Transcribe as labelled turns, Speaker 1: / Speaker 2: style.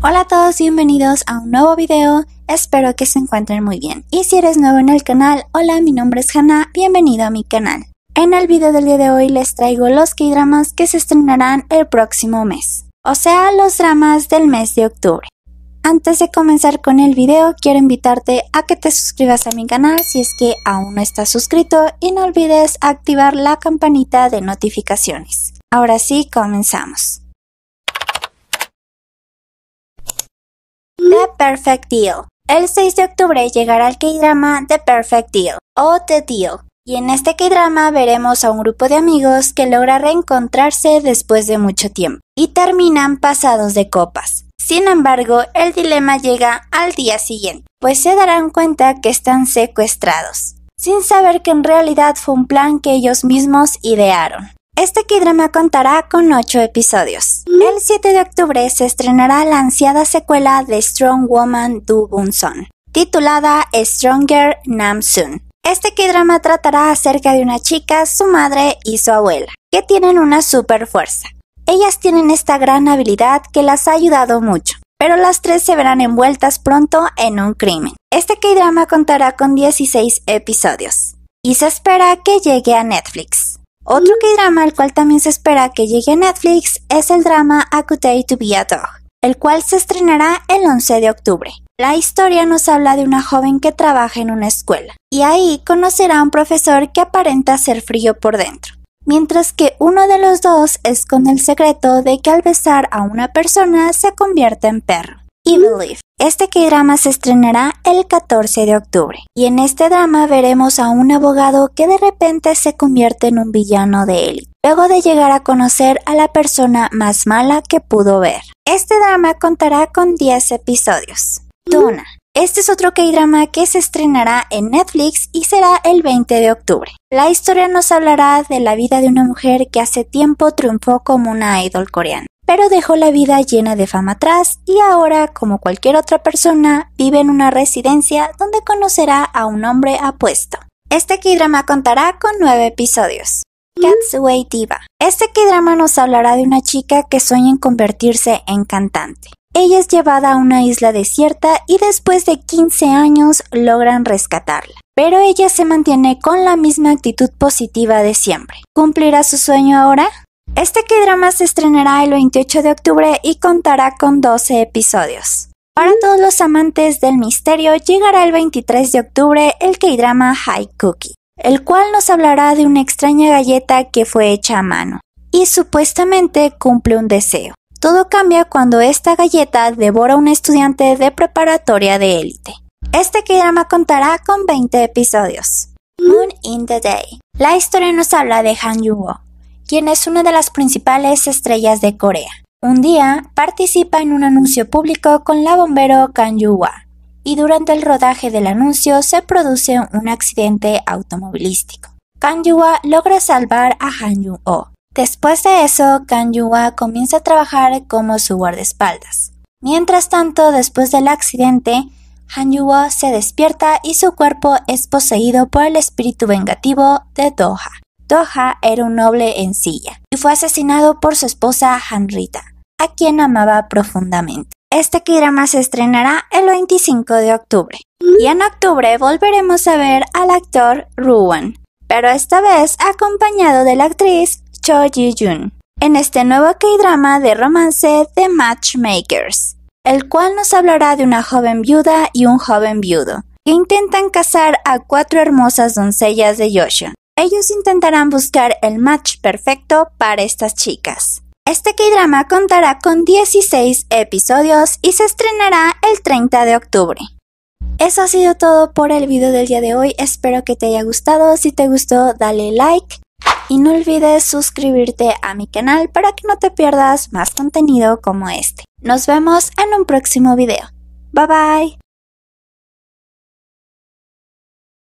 Speaker 1: Hola a todos, bienvenidos a un nuevo video, espero que se encuentren muy bien. Y si eres nuevo en el canal, hola, mi nombre es Hannah, bienvenido a mi canal. En el video del día de hoy les traigo los K-dramas que se estrenarán el próximo mes, o sea, los dramas del mes de octubre. Antes de comenzar con el video, quiero invitarte a que te suscribas a mi canal si es que aún no estás suscrito y no olvides activar la campanita de notificaciones. Ahora sí, comenzamos. Perfect Deal. El 6 de octubre llegará el K-drama The Perfect Deal o The Deal. Y en este K-drama veremos a un grupo de amigos que logra reencontrarse después de mucho tiempo y terminan pasados de copas. Sin embargo, el dilema llega al día siguiente, pues se darán cuenta que están secuestrados, sin saber que en realidad fue un plan que ellos mismos idearon. Este K-drama contará con 8 episodios. El 7 de octubre se estrenará la ansiada secuela de Strong Woman Do Son, titulada Stronger Nam Soon. Este K-drama tratará acerca de una chica, su madre y su abuela, que tienen una super fuerza. Ellas tienen esta gran habilidad que las ha ayudado mucho, pero las tres se verán envueltas pronto en un crimen. Este K-drama contará con 16 episodios y se espera que llegue a Netflix. Otro que drama al cual también se espera que llegue a Netflix es el drama A Good Day to Be a Dog, el cual se estrenará el 11 de octubre. La historia nos habla de una joven que trabaja en una escuela, y ahí conocerá a un profesor que aparenta ser frío por dentro, mientras que uno de los dos esconde el secreto de que al besar a una persona se convierte en perro. Believe. Este que drama se estrenará el 14 de octubre y en este drama veremos a un abogado que de repente se convierte en un villano de él, luego de llegar a conocer a la persona más mala que pudo ver. Este drama contará con 10 episodios. Tuna. Este es otro K-drama que se estrenará en Netflix y será el 20 de octubre. La historia nos hablará de la vida de una mujer que hace tiempo triunfó como una idol coreana, pero dejó la vida llena de fama atrás y ahora, como cualquier otra persona, vive en una residencia donde conocerá a un hombre apuesto. Este K-drama contará con nueve episodios. Katsuei Diva. Este K-drama nos hablará de una chica que sueña en convertirse en cantante ella es llevada a una isla desierta y después de 15 años logran rescatarla. Pero ella se mantiene con la misma actitud positiva de siempre. ¿Cumplirá su sueño ahora? Este K-drama se estrenará el 28 de octubre y contará con 12 episodios. Para todos los amantes del misterio, llegará el 23 de octubre el K-drama High Cookie, el cual nos hablará de una extraña galleta que fue hecha a mano y supuestamente cumple un deseo. Todo cambia cuando esta galleta devora a un estudiante de preparatoria de élite. Este drama contará con 20 episodios. Moon in the Day. La historia nos habla de Han Yugo, quien es una de las principales estrellas de Corea. Un día participa en un anuncio público con la bombero Kang Yuwa y durante el rodaje del anuncio se produce un accidente automovilístico. Kang Yuwa logra salvar a Han yoo Después de eso, Yuwa comienza a trabajar como su guardaespaldas. Mientras tanto, después del accidente, Yuwa se despierta y su cuerpo es poseído por el espíritu vengativo de Doha. Doha era un noble en silla y fue asesinado por su esposa Hanrita, a quien amaba profundamente. Este Kirama se estrenará el 25 de octubre. Y en octubre volveremos a ver al actor Ruan, pero esta vez acompañado de la actriz en este nuevo K-drama de romance The Matchmakers, el cual nos hablará de una joven viuda y un joven viudo que intentan casar a cuatro hermosas doncellas de Yoshi, Ellos intentarán buscar el match perfecto para estas chicas. Este K-drama contará con 16 episodios y se estrenará el 30 de octubre. Eso ha sido todo por el video del día de hoy, espero que te haya gustado, si te gustó dale like, y no olvides suscribirte a mi canal para que no te pierdas más contenido como este. Nos vemos en un próximo video. Bye bye.